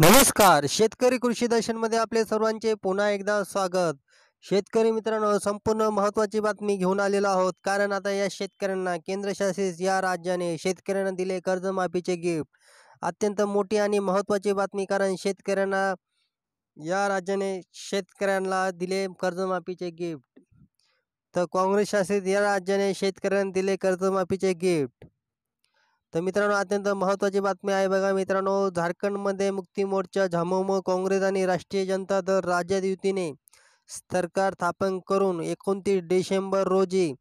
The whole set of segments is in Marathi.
नमस्कार शेतकरी कृषी दर्शनमध्ये आपले सर्वांचे पुन्हा एकदा स्वागत शेतकरी मित्रांनो संपूर्ण महत्त्वाची बातमी घेऊन आलेलो आहोत कारण आता या शेतकऱ्यांना केंद्रशासित या राज्याने शेतकऱ्यांना दिले कर्जमाफीचे गिफ्ट अत्यंत मोठी आणि महत्त्वाची बातमी कारण शेतकऱ्यांना या राज्याने शेतकऱ्यांना दिले कर्जमाफीचे गिफ्ट तर काँग्रेस शासित या राज्याने शेतकऱ्यांना दिले कर्जमाफीचे गिफ्ट तर मित्रांनो अत्यंत महत्त्वाची बातमी आहे बघा मित्रांनो झारखंडमध्ये मुक्ती मोर्चा झामोमो काँग्रेस आणि राष्ट्रीय जनता दल राज्यात युतीने सरकार स्थापन करून एकोणतीस डिसेंबर रोजी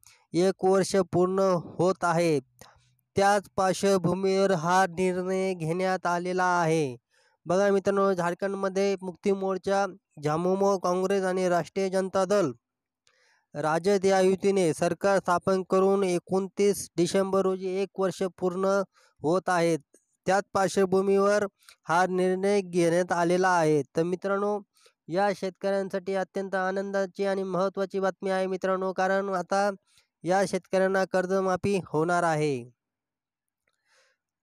एक वर्ष पूर्ण होत आहे त्याच पार्श्वभूमीवर हा निर्णय घेण्यात आलेला आहे बघा मित्रांनो झारखंडमध्ये मुक्ती मोर्चा झामोमो काँग्रेस आणि राष्ट्रीय जनता दल राजद या युतीने सरकार स्थापन करून एकोणतीस डिसेंबर रोजी एक वर्ष पूर्ण होत आहेत त्याच पार्श्वभूमीवर हा निर्णय घेण्यात आलेला आहे तर मित्रांनो या शेतकऱ्यांसाठी अत्यंत आनंदाची आणि महत्त्वाची बातमी आहे मित्रांनो कारण आता या शेतकऱ्यांना कर्जमाफी होणार आहे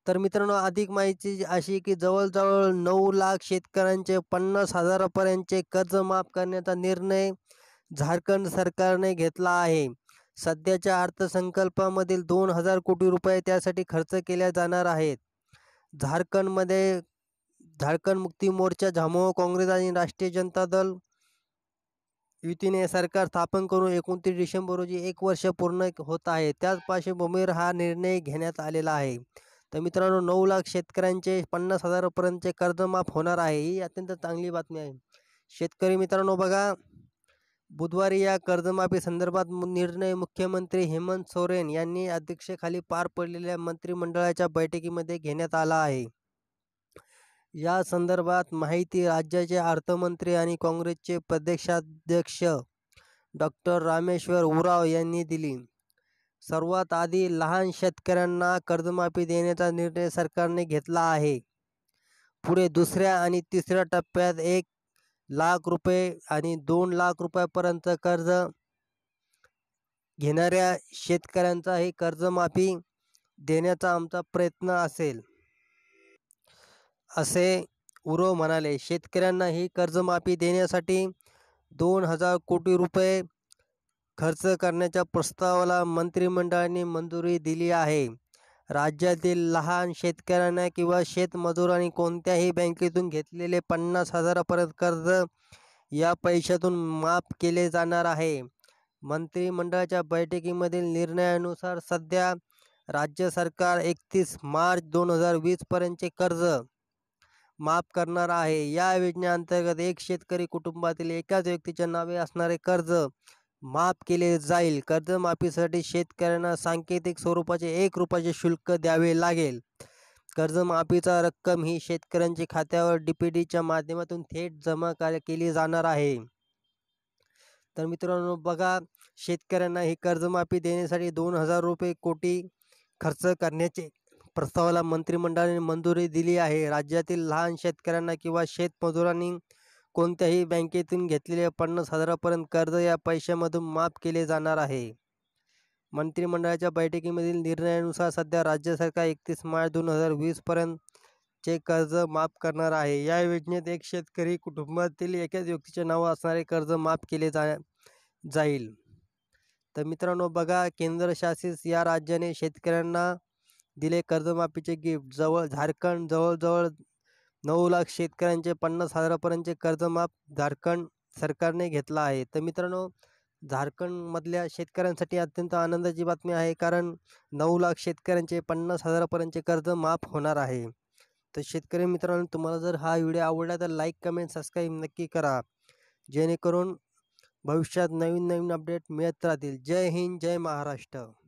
तर मित्रांनो अधिक माहिती अशी की जवळजवळ नऊ लाख शेतकऱ्यांचे पन्नास हजारापर्यंतचे कर्ज माफ करण्याचा निर्णय झारखंड सरकारने घेतला आहे सध्याच्या अर्थसंकल्पामधील दोन हजार कोटी रुपये त्यासाठी खर्च केल्या जाणार आहेत झारखंडमध्ये झारखंड मुक्ती मोर्चा झामो काँग्रेस आणि राष्ट्रीय जनता दल युतीने सरकार स्थापन करून एकोणतीस डिसेंबर रोजी एक वर्ष पूर्ण होत आहे त्याच पार्श्वभूमीवर हा निर्णय घेण्यात आलेला आहे तर मित्रांनो नऊ लाख शेतकऱ्यांचे पन्नास हजारापर्यंतचे कर्जमाफ होणार आहे ही अत्यंत चांगली बातमी आहे शेतकरी मित्रांनो बघा बुधवारी या कर्जमाफी संदर्भात निर्णय मुख्यमंत्री हेमंत सोरेन यांनी अध्यक्षेखाली पार पडलेल्या मंत्रिमंडळाच्या बैठकीमध्ये घेण्यात आला आहे या संदर्भात माहिती राज्याचे अर्थमंत्री आणि काँग्रेसचे प्रदेशाध्यक्ष डॉक्टर रामेश्वर उराव यांनी दिली सर्वात आधी लहान शेतकऱ्यांना कर्जमाफी देण्याचा निर्णय सरकारने घेतला आहे पुढे दुसऱ्या आणि तिसऱ्या टप्प्यात एक लाख रुपये आणि दोन लाख रुपयापर्यंत कर्ज घेणाऱ्या शेतकऱ्यांचाही कर्जमाफी देण्याचा आमचा प्रयत्न असेल असे उरो म्हणाले शेतकऱ्यांना ही कर्जमाफी देण्यासाठी दोन हजार कोटी रुपये खर्च करण्याच्या प्रस्तावाला मंत्रिमंडळाने मंजुरी दिली आहे राज्यातील लहान शेतकऱ्यांना किंवा शेतमजुरांनी कोणत्याही बँकेतून घेतलेले पन्नास हजारापर्यंत कर्ज या पैशातून माफ केले जाणार आहे मंत्रिमंडळाच्या बैठकीमधील निर्णयानुसार सध्या राज्य सरकार एकतीस मार्च दोन हजार पर्यंतचे कर्ज माफ करणार आहे या योजनेअंतर्गत एक शेतकरी कुटुंबातील एकाच व्यक्तीच्या नावे असणारे कर्ज माफ केले जाईल कर्जमाफीसाठी शेतकऱ्यांना सांकेतिक स्वरूपाचे एक रुपयाचे शुल्क द्यावे लागेल कर्जमाफीचा रक्कम ही शेतकऱ्यांच्या खात्यावर डीपीडीच्या माध्यमातून थेट जमा केली जाणार आहे तर मित्रांनो बघा शेतकऱ्यांना ही कर्जमाफी देण्यासाठी दोन हजार रुपये कोटी खर्च करण्याचे प्रस्तावाला मंत्रिमंडळाने मंजुरी दिली आहे राज्यातील लहान शेतकऱ्यांना किंवा शेतमजुरांनी कोणत्याही बँकेतून घेतलेले पन्नास हजारापर्यंत कर्ज या पैशामधून माफ केले जाणार आहे मंत्रिमंडळाच्या बैठकीमधील निर्णयानुसार सध्या राज्य सरकार एकतीस मार्च दोन हजार वीसपर्यंतचे कर्ज माफ करणार आहे या योजनेत एक शेतकरी कुटुंबातील एकाच व्यक्तीचे नाव असणारे कर्ज माफ केले जा जाईल तर मित्रांनो बघा केंद्र शासित या राज्याने शेतकऱ्यांना दिले कर्जमाफीचे गिफ्ट जवळ झारखंड जवळजवळ नऊ लाख शेतकऱ्यांचे पन्नास हजारापर्यंतचे कर्जमाफ झारखंड सरकारने घेतला आहे तर मित्रांनो झारखंडमधल्या शेतकऱ्यांसाठी अत्यंत आनंदाची बातमी आहे कारण नऊ लाख शेतकऱ्यांचे पन्नास हजारापर्यंतचे कर्ज माफ होणार आहे तर शेतकरी मित्रांनो तुम्हाला जर हा व्हिडिओ आवडला तर लाईक कमेंट सबस्क्राईब नक्की करा जेणेकरून भविष्यात नवीन नवीन अपडेट मिळत राहतील जय हिंद जय महाराष्ट्र